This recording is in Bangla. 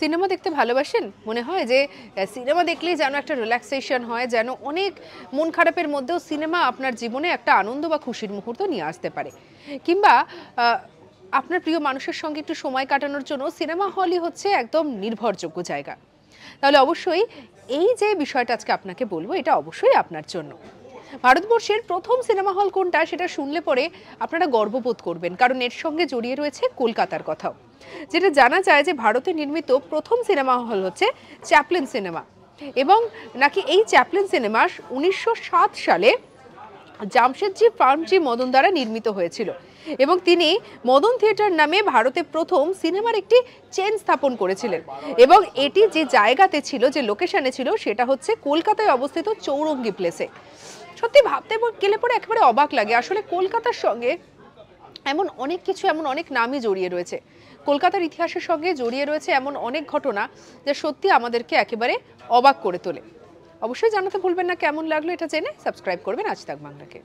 সিনেমা দেখতে ভালোবাসেন মনে হয় যে সিনেমা দেখলেই যেন একটা রিল্যাক্সেশন হয় যেন অনেক মন খারাপের মধ্যেও সিনেমা আপনার জীবনে একটা আনন্দ বা খুশির মুহূর্ত নিয়ে আসতে পারে কিংবা আপনার প্রিয় মানুষের সঙ্গে একটু সময় কাটানোর জন্য সিনেমা হলই হচ্ছে একদম নির্ভরযোগ্য জায়গা তাহলে অবশ্যই এই যে বিষয়টা আজকে আপনাকে বলবো এটা অবশ্যই আপনার জন্য ভারতবর্ষের প্রথম সিনেমা হল কোনটা সেটা শুনলে পরে আপনারা গর্ববোধ করবেন কারণ এর সঙ্গে জড়িয়ে রয়েছে কলকাতার কথাও যেটা জানা যায় যে ভারতে নির্মিত প্রথম সিনেমা হল হচ্ছে চ্যাপলিন সিনেমা এবং নাকি এই চ্যাপলিন সিনেমা উনিশশো সালে জামশেদজি ফার্মজি মদন দ্বারা নির্মিত হয়েছিল এবং তিনি মদন থিয়েটার নামে ভারতে প্রথম সিনেমার একটি চেন স্থাপন করেছিলেন এবং এটি যে জায়গাতে ছিল যে লোকেশনে ছিল সেটা হচ্ছে কলকাতায় অবস্থিত চৌরঙ্গি প্লেসে সত্যি ভাবতে গেলে পরে একেবারে অবাক লাগে আসলে কলকাতার সঙ্গে এমন অনেক কিছু এমন অনেক নামই জড়িয়ে রয়েছে কলকাতার ইতিহাসের সঙ্গে জড়িয়ে রয়েছে এমন অনেক ঘটনা যা সত্যি আমাদেরকে একেবারে অবাক করে তোলে অবশ্যই জানাতে ভুলবেন না কেমন লাগলো এটা জেনে সাবস্ক্রাইব করবেন আজ তাক বাংলাকে